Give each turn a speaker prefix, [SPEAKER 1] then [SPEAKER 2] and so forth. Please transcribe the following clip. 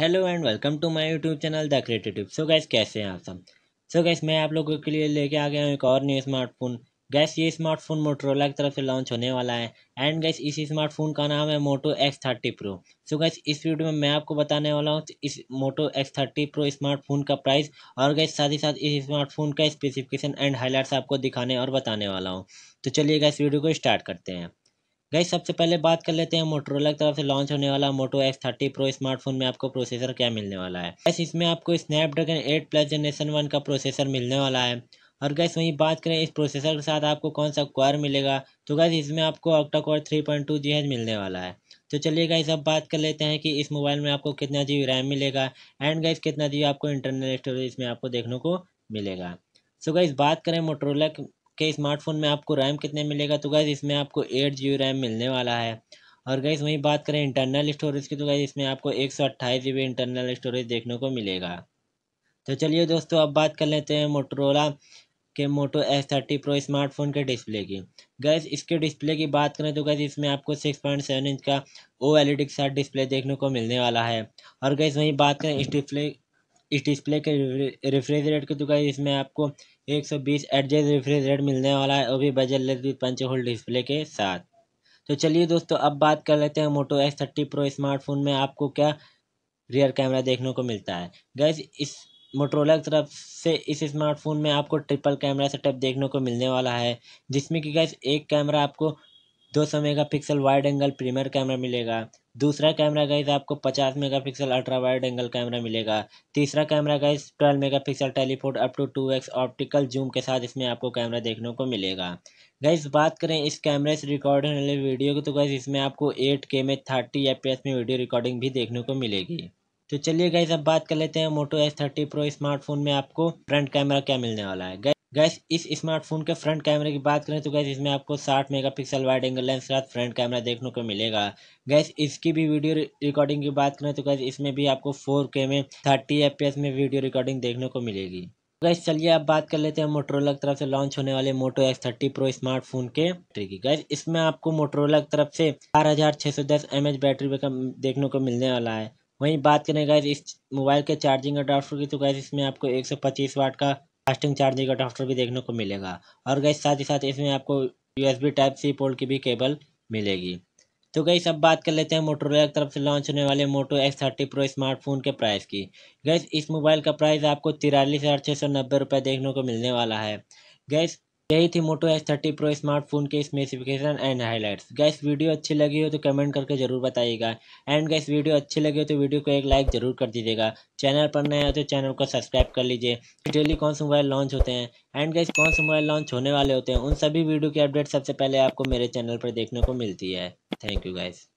[SPEAKER 1] hello and welcome to my YouTube channel the creative so guys कैसे हैं आप सब सो गैस मैं आप लोगों के लिए लेके आ गया हूँ एक और न्यू स्मार्टफोन गैस ये स्मार्टफोन मोटरोला की तरफ से लॉन्च होने वाला है एंड गैस इस स्मार्टफोन का नाम है Moto X thirty Pro so guys इस वीडियो में मैं आपको बताने वाला हूँ इस Moto X thirty Pro smartphone का प्राइस और गैस साथ ही साथ इस स्मार्टफोन का स्पेसिफिकेशन एंड हाईलाइट्स आपको दिखाने और बताने वाला हूँ तो चलिए गैस वीडियो को स्टार्ट करते हैं गई सबसे पहले बात कर लेते हैं मोटरोला की तरफ से लॉन्च होने वाला Moto X thirty Pro smartphone में आपको प्रोसेसर क्या मिलने वाला है गैस इसमें आपको Snapdragon eight plus generation one का प्रोसेसर मिलने वाला है और गैस वहीं बात करें इस प्रोसेसर के साथ आपको कौन सा क्वार मिलेगा तो गैस इसमें आपको octa core three point two G मिलने वाला है तो चलिए गाइस अब बात कर लेते हैं कि इस मोबाइल में आपको कितना जी रैम मिलेगा एंड गाइस कितना जी आपको इंटरनल स्टोरेज में आपको देखने को मिलेगा सो so गाइस बात करें मोटरोला के स्मार्टफोन में आपको रैम कितने मिलेगा तो गैस इसमें आपको एट जी रैम मिलने वाला है और गैस वहीं बात करें इंटरनल स्टोरेज की तो गैस इसमें आपको एक सौ इंटरनल स्टोरेज देखने को मिलेगा तो चलिए दोस्तों अब बात कर लेते हैं मोटरोला के Moto S thirty Pro smartphone के डिस्प्ले की गैस इसके डिस्प्ले की बात करें तो गैस इसमें आपको सिक्स पॉइंट सेवन इंच का ओ एल ई डी के साथ डिस्प्ले देखने को मिलने वाला है और गैस वहीं बात करें इस डिस्प्ले इस डिस्प्ले के रेफ्रिजरेट की दुकान इसमें आपको एक सौ बीस एडजस्ट रेफ्रिजरेट मिलने वाला है वो भी बजल पंच होल डिस्प्ले के साथ तो चलिए दोस्तों अब बात कर लेते हैं Moto X thirty Pro smartphone में आपको क्या रियर कैमरा देखने को मिलता है गैस इस मोटरोला की तरफ से इस स्मार्टफोन में आपको ट्रिपल कैमरा सेटअप देखने को मिलने वाला है जिसमें कि गैस एक कैमरा आपको दो सौ mega pixel wide angle premier camera मिलेगा दूसरा कैमरा गाइज आपको 50 megapixel ultra wide angle camera मिलेगा तीसरा camera guys 12 megapixel telephoto up to 2x optical zoom के साथ इसमें आपको कैमरा देखने को मिलेगा गाइज बात करें इस कैमरे से रिकॉर्ड होने वाले वीडियो की तो गाइज इसमें आपको 8K में 30 एफ में वीडियो रिकॉर्डिंग भी देखने को मिलेगी तो चलिए गाइज अब बात कर लेते हैं Moto S thirty Pro smartphone में आपको फ्रंट कैमरा क्या मिलने वाला है गैस इस स्मार्टफोन के फ्रंट कैमरे की बात करें तो गैस इसमें आपको 60 मेगापिक्सल वाइड एंगल लेंस के साथ फ्रंट कैमरा देखने को मिलेगा गैस इसकी भी वीडियो रिकॉर्डिंग की बात करें तो गैस इसमें भी आपको 4K में 30 fps में वीडियो रिकॉर्डिंग देखने को मिलेगी गैस चलिए अब बात कर लेते हैं मोटरोला की तरफ से लॉन्च होने वाले Moto X thirty Pro smartphone के बैटरी की गैस इसमें आपको मोटरोला की तरफ से चार हज़ार छह सौ दस एम एच बैटरी बैकअप देखने को मिलने वाला है वहीं बात करें गैस इस मोबाइल के चार्जिंग अडाप्टर की तो गैस इसमें आपको एक सौ पच्चीस वाट का फास्टिंग चार्ज आफ्टर भी देखने को मिलेगा और गई साथ ही साथ इसमें आपको यूएसबी टाइप सी पोल की भी केबल मिलेगी तो गई अब बात कर लेते हैं मोटोरोला की तरफ से लॉन्च होने वाले Moto X thirty Pro smartphone के प्राइस की गैस इस मोबाइल का प्राइस आपको तिरालीस हज़ार छः सौ नब्बे रुपये देखने को मिलने वाला है गैस यही थी Moto S thirty Pro smartphone के specification and highlights guys video अच्छी लगी हो तो कमेंट करके जरूर बताइएगा एंड गैस वीडियो अच्छी लगी हो तो वीडियो को एक लाइक जरूर कर दीजिएगा चैनल पर नए हो तो चैनल को सब्सक्राइब कर लीजिए डेली कौन से मोबाइल लॉन्च होते हैं एंड गैस कौन से मोबाइल लॉन्च होने वाले होते हैं उन सभी वीडियो की अपडेट सबसे पहले आपको मेरे चैनल पर देखने को मिलती है थैंक यू गैस